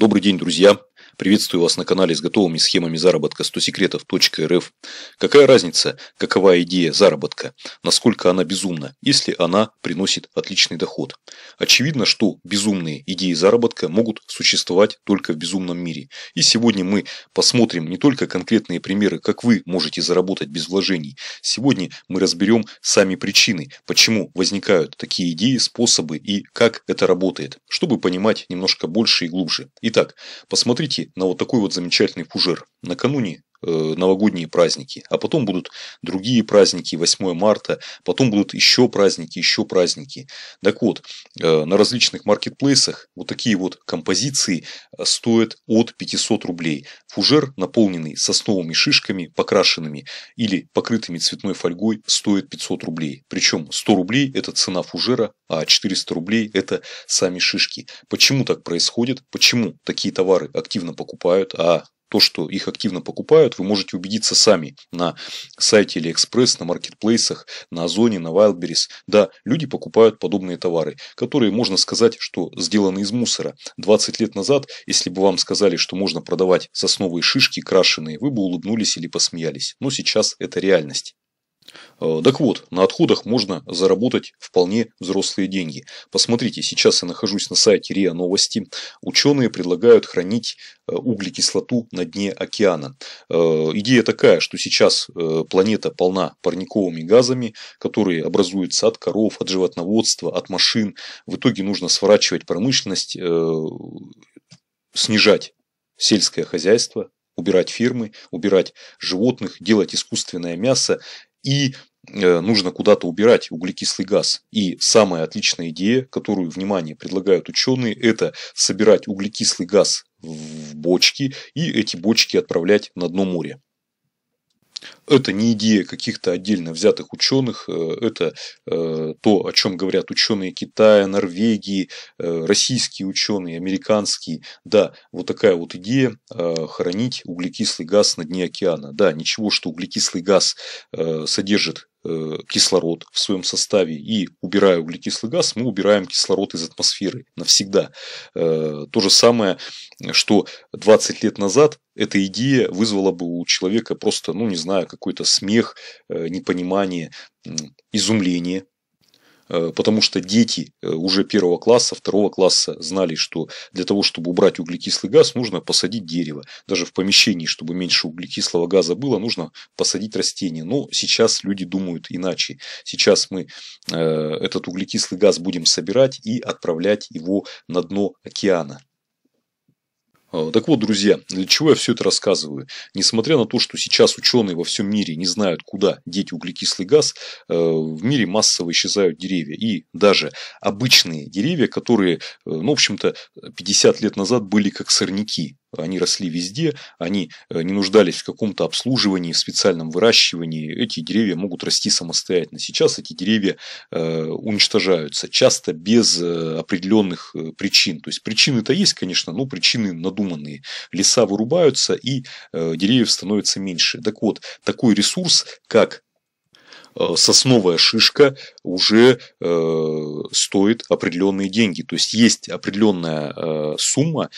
Добрый день, друзья. Приветствую вас на канале с готовыми схемами заработка 100 секретов.рф. Какая разница, какова идея заработка, насколько она безумна, если она приносит отличный доход? Очевидно, что безумные идеи заработка могут существовать только в безумном мире. И сегодня мы посмотрим не только конкретные примеры, как вы можете заработать без вложений. Сегодня мы разберем сами причины, почему возникают такие идеи, способы и как это работает, чтобы понимать немножко больше и глубже. Итак, посмотрите на вот такой вот замечательный фужер. Накануне Э, новогодние праздники, а потом будут другие праздники, 8 марта, потом будут еще праздники, еще праздники. Так вот, э, на различных маркетплейсах вот такие вот композиции э, стоят от 500 рублей. Фужер, наполненный сосновыми шишками, покрашенными или покрытыми цветной фольгой, стоит 500 рублей. Причем 100 рублей – это цена фужера, а 400 рублей – это сами шишки. Почему так происходит? Почему такие товары активно покупают, а то, что их активно покупают, вы можете убедиться сами на сайте AliExpress, на маркетплейсах, на Озоне, на Wildberries. Да, люди покупают подобные товары, которые, можно сказать, что сделаны из мусора. 20 лет назад, если бы вам сказали, что можно продавать сосновые шишки крашеные, вы бы улыбнулись или посмеялись. Но сейчас это реальность. Э, так вот, на отходах можно заработать вполне взрослые деньги. Посмотрите, сейчас я нахожусь на сайте РИА Новости. Ученые предлагают хранить э, углекислоту на дне океана. Э, идея такая, что сейчас планета полна парниковыми газами, которые образуются от коров, от животноводства, от машин. В итоге нужно сворачивать промышленность, снижать сельское хозяйство, убирать фермы, убирать животных, делать искусственное мясо и э, нужно куда-то убирать углекислый газ. И самая отличная идея, которую, внимание, предлагают ученые, это собирать углекислый газ в бочки и эти бочки отправлять на дно моря. Это не идея каких-то отдельно взятых ученых, э, это э, то, о чем говорят ученые Китая, Норвегии, э, российские ученые, американские. Да, вот такая вот идея хранить углекислый газ на дне океана. Да, ничего, что углекислый газ содержит Э, кислород в своем составе и убирая углекислый газ, мы убираем кислород из атмосферы навсегда. Э, то же самое, что 20 лет назад эта идея вызвала бы у человека просто, ну не знаю, какой-то смех, э, непонимание, изумление, Э, потому что дети э, уже первого класса, второго класса знали, что для того, чтобы убрать углекислый газ, нужно посадить дерево. Даже в помещении, чтобы меньше углекислого газа было, нужно посадить растение. Но сейчас люди думают иначе. Сейчас мы э, этот углекислый газ будем собирать и отправлять его на дно океана. А, так вот, друзья, для чего я все это рассказываю? Несмотря на то, что сейчас ученые во всем мире не знают, куда деть углекислый газ, э, в мире массово исчезают деревья. И даже обычные деревья, которые, э, ну, в общем-то, 50 лет назад были как сорняки, они росли везде, они э, не нуждались в каком-то обслуживании, в специальном выращивании. Эти деревья могут расти самостоятельно. Сейчас эти деревья э, уничтожаются, часто без э, определенных причин. То есть причины-то есть, конечно, но причины надуманные. Леса вырубаются и деревьев становится меньше. Так вот, такой ресурс, как Э, сосновая шишка уже э, стоит определенные деньги. То есть есть определенная э, сумма,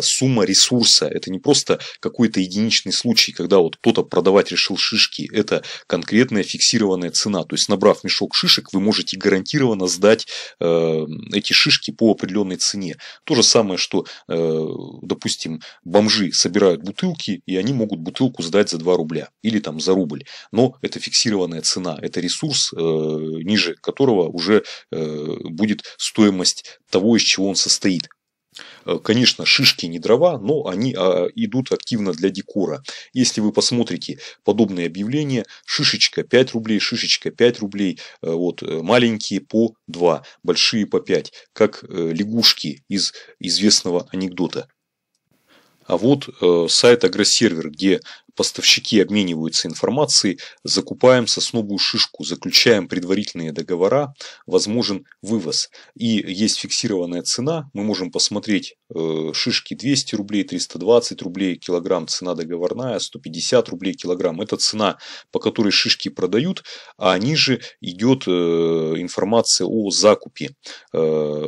сумма ресурса. Это не просто какой-то единичный случай, когда вот кто-то продавать решил шишки. Это конкретная фиксированная цена. То есть набрав мешок шишек, вы можете гарантированно сдать эти шишки по определенной цене. То же самое, что, допустим, бомжи собирают бутылки, и они могут бутылку сдать за 2 рубля или там за рубль. Но это фиксированная цена цена, это ресурс, э, ниже которого уже э, будет стоимость того, из чего он состоит. Э, конечно, шишки не дрова, но они а, идут активно для декора. Если вы посмотрите подобные объявления, шишечка 5 рублей, шишечка 5 рублей, вот, маленькие по 2, большие по 5, как лягушки из известного анекдота. А вот сайт Агросервер, где Поставщики обмениваются информацией, закупаем сосновую шишку, заключаем предварительные договора, возможен вывоз. И есть фиксированная цена, мы можем посмотреть э, шишки 200 рублей, 320 рублей килограмм, цена договорная, 150 рублей килограмм. Это цена, по которой шишки продают, а ниже идет э, информация о закупе. Э,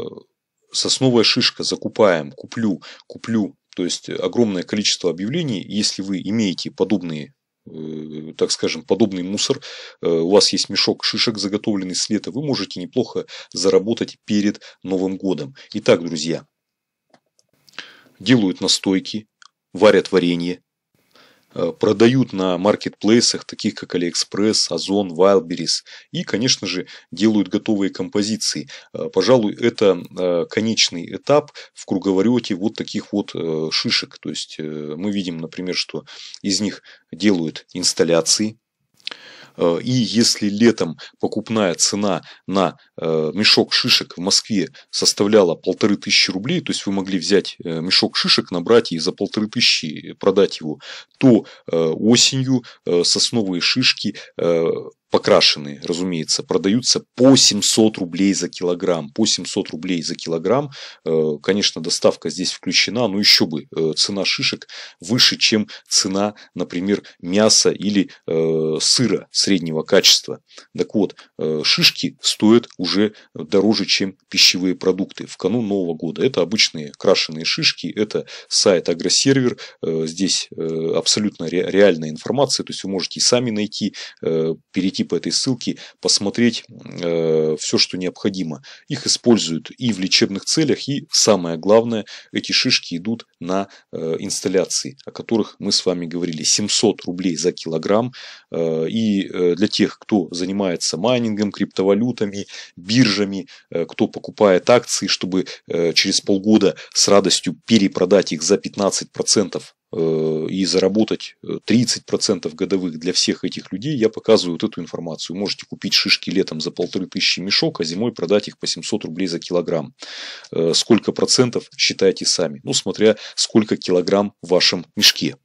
сосновая шишка, закупаем, куплю, куплю то есть огромное количество объявлений, если вы имеете подобные э, так скажем, подобный мусор, э, у вас есть мешок шишек, заготовленный с лета, вы можете неплохо заработать перед Новым годом. Итак, друзья, делают настойки, варят варенье, Э, продают на маркетплейсах, таких как AliExpress, Озон, Wildberries. И, конечно же, делают готовые композиции. Э, пожалуй, это э, конечный этап в круговорете вот таких вот шишек. То есть, мы видим, например, что из них делают инсталляции, Э, и если летом покупная цена на э, мешок шишек в Москве составляла полторы тысячи рублей, то есть вы могли взять э, мешок шишек, набрать и за полторы тысячи продать его, то осенью сосновые шишки покрашенные, разумеется, продаются по 700 рублей за килограмм. По 700 рублей за килограмм, э, конечно, доставка здесь включена, но еще бы, э, цена шишек выше, чем цена, например, мяса или э, сыра среднего качества. Так вот, шишки стоят уже дороже, чем пищевые продукты в канун Нового года. Это обычные крашеные шишки, это сайт Агросервер, здесь абсолютно реальная информация, то есть вы можете и сами найти, перейти перейти по этой ссылке, посмотреть э, все, что необходимо. Их используют и в лечебных целях, и самое главное, эти шишки идут на э, инсталляции, о которых мы с вами говорили. 700 рублей за килограмм. Э, и э, для тех, кто занимается майнингом, криптовалютами, биржами, э, кто покупает акции, чтобы э, через полгода с радостью перепродать их за 15% Э, и заработать 30% э, годовых для всех этих людей, я показываю вот эту информацию. Можете купить шишки летом за полторы тысячи мешок, а зимой продать их по 700 рублей за килограмм. Э, сколько процентов считайте сами, ну смотря сколько килограмм в вашем мешке.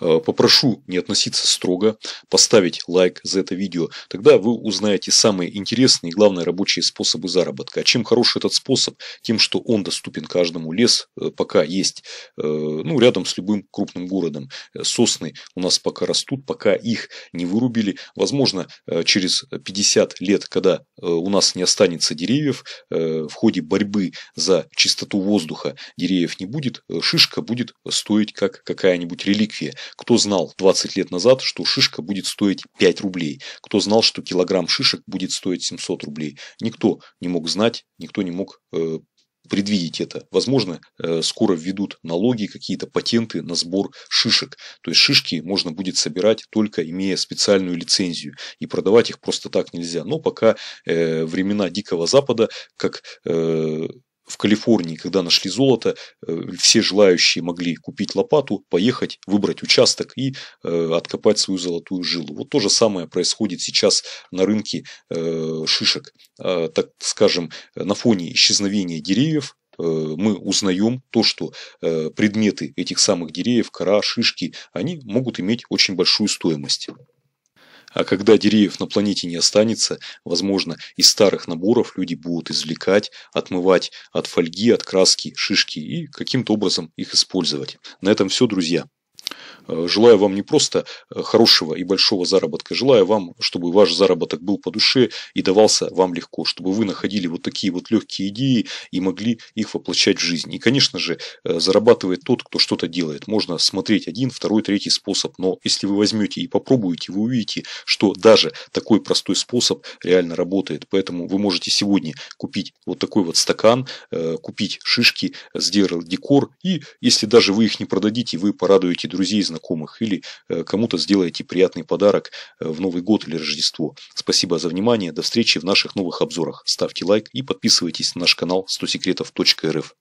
Э, попрошу не относиться строго, поставить лайк за это видео. Тогда вы узнаете самые интересные и, главные рабочие способы заработка. А чем хорош этот способ? Тем, что он доступен каждому. Лес э, пока есть э, ну, рядом с любым крупным городом. Сосны у нас пока растут, пока их не вырубили. Возможно, через 50 лет, когда у нас не останется деревьев, в ходе борьбы за чистоту воздуха деревьев не будет, шишка будет стоить как какая-нибудь реликвия вообще. Кто знал 20 лет назад, что шишка будет стоить 5 рублей? Кто знал, что килограмм шишек будет стоить 700 рублей? Никто не мог знать, никто не мог э, предвидеть это. Возможно, э, скоро введут налоги, какие-то патенты на сбор шишек. То есть шишки можно будет собирать только имея специальную лицензию. И продавать их просто так нельзя. Но пока э, времена Дикого Запада, как э, в Калифорнии, когда нашли золото, э, все желающие могли купить лопату, поехать, выбрать участок и э, откопать свою золотую жилу. Вот то же самое происходит сейчас на рынке э, шишек. А, так скажем, на фоне исчезновения деревьев мы узнаем то, что предметы этих самых деревьев, кора, шишки, они могут иметь очень большую стоимость. А когда деревьев на планете не останется, возможно, из старых наборов люди будут извлекать, отмывать от фольги, от краски шишки и каким-то образом их использовать. На этом все, друзья. Э, желаю вам не просто э, хорошего и большого заработка, желаю вам, чтобы ваш заработок был по душе и давался вам легко, чтобы вы находили вот такие вот легкие идеи и могли их воплощать в жизнь. И, конечно же, э, зарабатывает тот, кто что-то делает. Можно смотреть один, второй, третий способ, но если вы возьмете и попробуете, вы увидите, что даже такой простой способ реально работает. Поэтому вы можете сегодня купить вот такой вот стакан, купить шишки, сделать декор, и если даже вы их не продадите, вы порадуете друзей, знакомых, или э, кому-то сделаете приятный подарок э, в Новый год или Рождество. Спасибо за внимание, до встречи в наших новых обзорах. Ставьте лайк и подписывайтесь на наш канал 100секретов.рф.